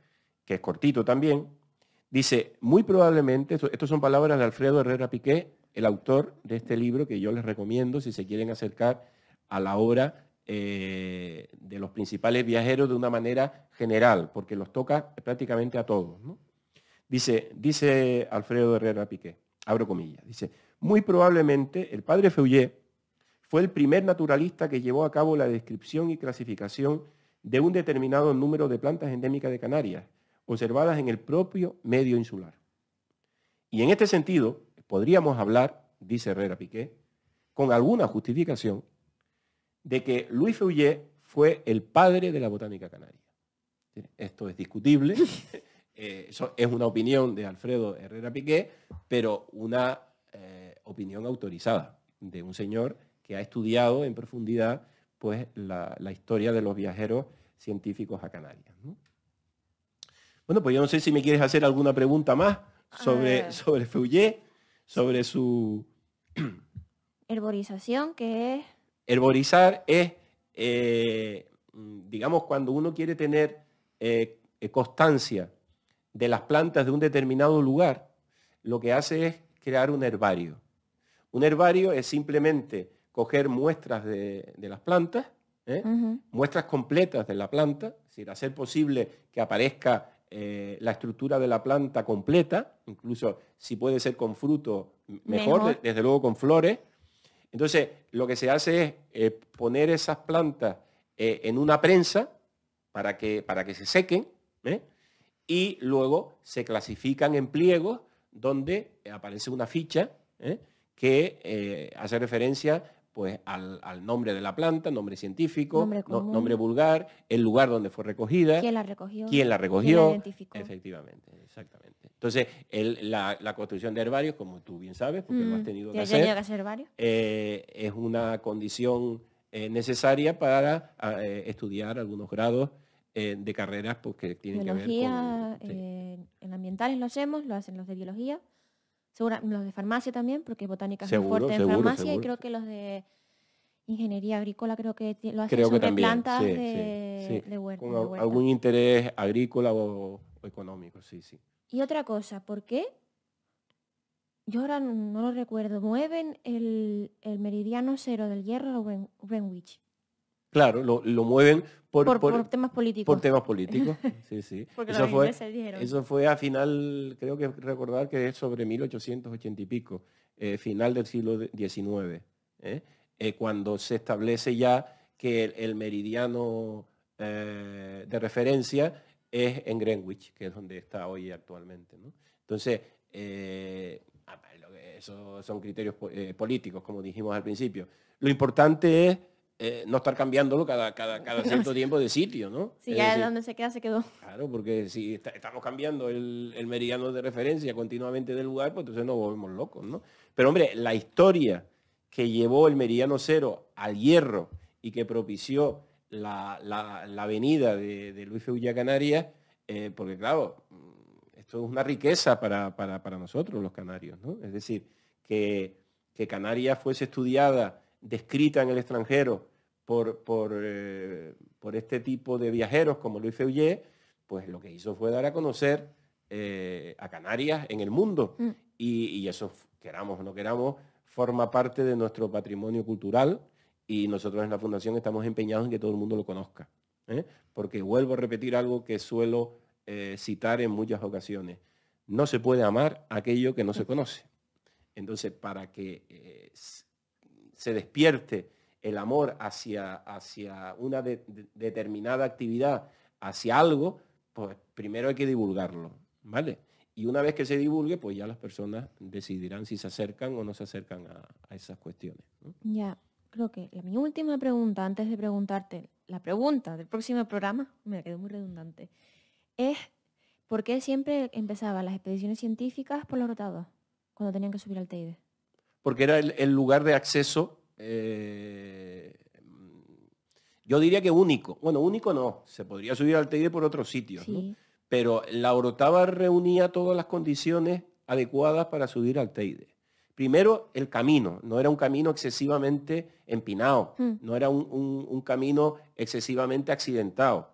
que es cortito también, dice, muy probablemente, estas son palabras de Alfredo Herrera Piqué, el autor de este libro que yo les recomiendo si se quieren acercar a la obra eh, de los principales viajeros de una manera general, porque los toca prácticamente a todos. Dice, dice Alfredo Herrera Piqué, abro comillas, dice, muy probablemente el padre Feuillet fue el primer naturalista que llevó a cabo la descripción y clasificación de un determinado número de plantas endémicas de Canarias, observadas en el propio medio insular. Y en este sentido, podríamos hablar, dice Herrera Piqué, con alguna justificación, de que Luis Feuillet fue el padre de la botánica canaria. Esto es discutible, eh, es una opinión de Alfredo Herrera Piqué, pero una opinión autorizada de un señor que ha estudiado en profundidad pues, la, historia de los viajeros científicos a Canarias. Bueno, pues yo no sé si me quieres hacer alguna pregunta más sobre, ah. sobre Feuillet, sobre su... Herborización, que es... Herborizar es, eh, digamos, cuando uno quiere tener eh, eh, constancia de las plantas de un determinado lugar, lo que hace es crear un herbario. Un herbario es simplemente coger muestras de, las plantas, ¿eh? muestras completas de la planta, es decir, hacer posible que aparezca eh, la estructura de la planta completa, incluso si puede ser con fruto, mejor, desde luego con flores. Entonces, lo que se hace es eh, poner esas plantas en una prensa para que, para que se sequen y luego se clasifican en pliegos donde aparece una ficha que eh, hace referencia pues, al, nombre de la planta, nombre científico, nombre, vulgar, el lugar donde fue recogida. ¿Quién la recogió? ¿Quién la recogió? identificó? Efectivamente, exactamente. Entonces, la, construcción de herbarios, como tú bien sabes, porque lo has mm, tenido que hacer, eh, es una condición eh, necesaria para estudiar algunos grados de carreras porque pues, tienen biología, que ver con... en ambientales lo hacemos, lo hacen los de biología. Segura, los de farmacia también, porque botánica es fuerte en farmacia y creo que los de ingeniería agrícola creo que lo hacen plantas de, huerta, algún interés agrícola o, económico, sí, sí. Y otra cosa, ¿por qué? Yo ahora no lo recuerdo. ¿Mueven el, meridiano cero del hierro o Greenwich? Claro, lo, mueven por, temas políticos. Por temas políticos, sí, sí. Porque eso, fue, eso fue a final, creo que recordar que es sobre 1880 y pico, eh, final del siglo XIX, ¿eh? Eh, cuando se establece ya que el, meridiano de referencia es en Greenwich, que es donde está hoy actualmente. Entonces, ah, esos son criterios políticos, como dijimos al principio. Lo importante es eh, no estar cambiándolo cada, cada, cierto tiempo de sitio, ¿no? Si ya es donde se queda, se quedó. Claro, porque si estamos cambiando el, meridiano de referencia continuamente del lugar, pues entonces nos volvemos locos, ¿no? Pero hombre, la historia que llevó el meridiano cero al hierro y que propició la, venida de, Luis Feuilla Canarias, eh, porque claro, esto es una riqueza para, nosotros los canarios, ¿no? Es decir, que, que Canarias fuese estudiada, descrita en el extranjero, por, eh, por, este tipo de viajeros como Luis Feuillet, pues lo que hizo fue dar a conocer eh, a Canarias en el mundo. Mm. Y, eso, queramos o no queramos, forma parte de nuestro patrimonio cultural y nosotros en la Fundación estamos empeñados en que todo el mundo lo conozca. ¿eh? Porque vuelvo a repetir algo que suelo citar en muchas ocasiones. No se puede amar aquello que no se mm. conoce. Entonces, para que se despierte el amor hacia, hacia una determinada actividad, hacia algo, pues primero hay que divulgarlo, ¿vale? Y una vez que se divulgue, pues ya las personas decidirán si se acercan o no se acercan a, esas cuestiones. Ya, creo que la, mi última pregunta, antes de preguntarte la pregunta del próximo programa, me quedó muy redundante, es ¿por qué siempre empezaban las expediciones científicas por los rotados cuando tenían que subir al Teide? Porque era el lugar de acceso eh, yo diría que único. Bueno, único no, se podría subir al Teide por otros sitios, pero la Orotava reunía todas las condiciones adecuadas para subir al Teide. Primero, el camino. No era un camino excesivamente empinado, mm. no era un, camino excesivamente accidentado.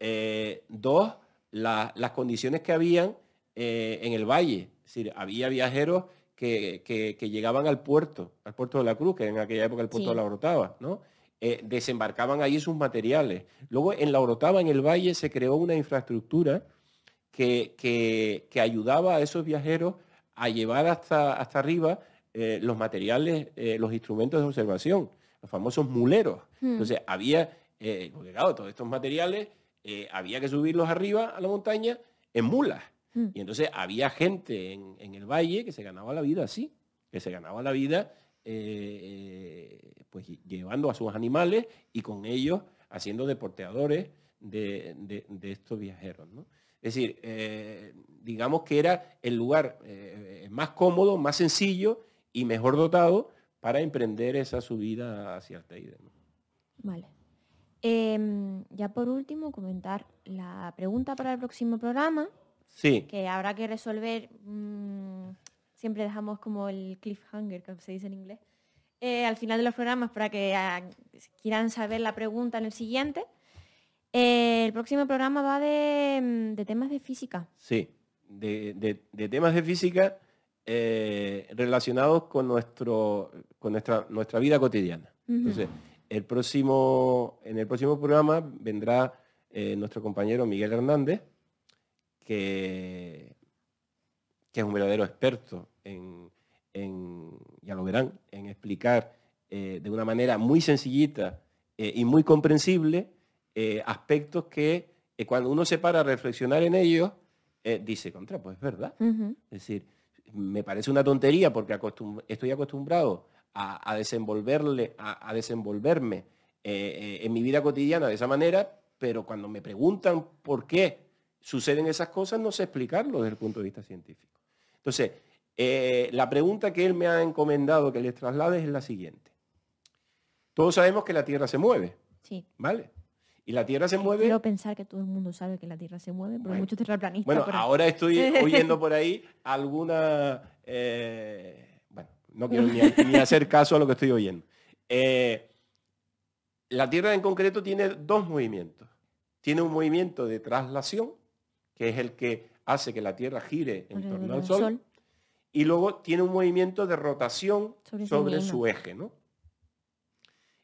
Eh, dos, las condiciones que habían eh, en el valle. Es decir, había viajeros que, llegaban al puerto, al puerto de la Cruz, que en aquella época el puerto de la Orotava, ¿no? Eh, desembarcaban allí sus materiales. Luego en la Orotava, en el valle, se creó una infraestructura que, ayudaba a esos viajeros a llevar hasta, hasta arriba eh, los materiales, eh, los instrumentos de observación, los famosos muleros. Hmm. Entonces había, porque todos estos materiales había que subirlos arriba a la montaña en mulas. Mm. Y entonces había gente en, el valle que se ganaba la vida así, que se ganaba la vida eh, eh, pues, llevando a sus animales y con ellos haciendo deporteadores de, estos viajeros. Es decir, eh, digamos que era el lugar más cómodo, más sencillo y mejor dotado para emprender esa subida hacia Alteide. Vale. Em, ya por último, comentar la pregunta para el próximo programa, que habrá que resolver. Mm, siempre dejamos como el cliffhanger, como se dice en inglés, eh, al final de los programas para que ah, quieran saber la pregunta en el siguiente. Eh, el próximo programa va mm, de, temas de física. Sí, de, temas de física eh, relacionados con, con nuestra, vida cotidiana. Entonces, en el próximo programa vendrá nuestro compañero Miguel Hernández, que, es un verdadero experto en, ya lo verán, en explicar eh, de una manera muy sencillita eh, y muy comprensible eh, aspectos que cuando uno se para a reflexionar en ellos, dice, contra, pues es verdad. Es decir, me parece una tontería porque estoy acostumbrado a, desenvolverle, a desenvolverme en mi vida cotidiana de esa manera, pero cuando me preguntan por qué suceden esas cosas, no sé explicarlo desde el punto de vista científico. Entonces, eh, la pregunta que él me ha encomendado que les traslade es la siguiente. Todos sabemos que la Tierra se mueve. Sí. ¿Vale? Y la Tierra se mueve. Quiero pensar que todo el mundo sabe que la Tierra se mueve, pero muchos terraplanistas. Bueno, ahora estoy oyendo por ahí alguna. Eh, bueno, no quiero ni, hacer caso a lo que estoy oyendo. Eh, la Tierra en concreto tiene dos movimientos. Tiene un movimiento de traslación que es el que hace que la Tierra gire en torno al sol, y luego tiene un movimiento de rotación sobre, su eje. ¿no?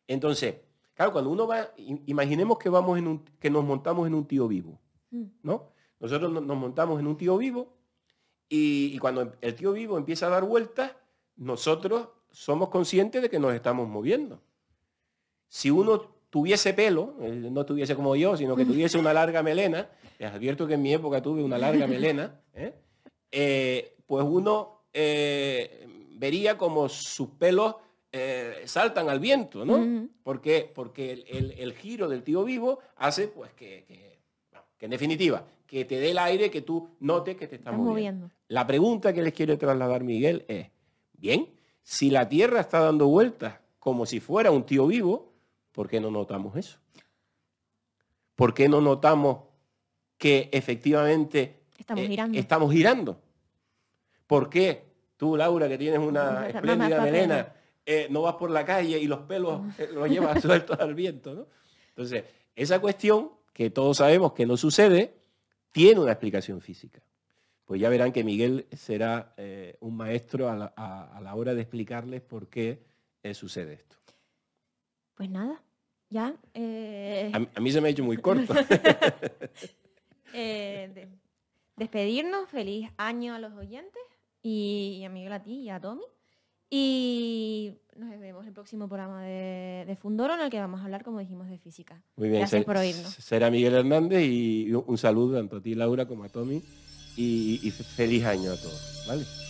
Entonces, claro, cuando uno va, imaginemos que, vamos en un, que nos montamos en un tío vivo, mm. ¿no? Nosotros nos montamos en un tío vivo y, y cuando em, el tío vivo empieza a dar vueltas, nosotros somos conscientes de que nos estamos moviendo. Si uno tuviese pelo, no tuviese como yo, sino que tuviese una larga melena, les advierto que en mi época tuve una larga melena, ¿eh? Eh, pues uno eh, vería como sus pelos saltan al viento, ¿no? porque, porque el, giro del tío vivo hace pues que, en definitiva, que te dé el aire, que tú notes que te estás, moviendo. moviendo. La pregunta que les quiero trasladar, Miguel, es, bien, si la Tierra está dando vueltas como si fuera un tío vivo, ¿Por qué no notamos eso? ¿Por qué no notamos que efectivamente estamos, eh, girando. ¿Por qué tú, Laura, que tienes una espléndida melena, eh, no vas por la calle y los pelos ah. eh, los llevas sueltos al viento? Entonces, esa cuestión que todos sabemos que no sucede, tiene una explicación física. Pues ya verán que Miguel será un maestro a la, hora de explicarles por qué sucede esto pues nada, ya. Eh, a, mí se me ha hecho muy corto. Eh, despedirnos, feliz año a los oyentes y, a Miguel a ti y a Tommy. Y nos vemos el próximo programa de, Fundoro en el que vamos a hablar, como dijimos, de física. Muy bien, gracias por oírnos. Será Miguel Hernández y un saludo tanto a ti, Laura, como a Tommy. Y, y feliz año a todos. ¿vale?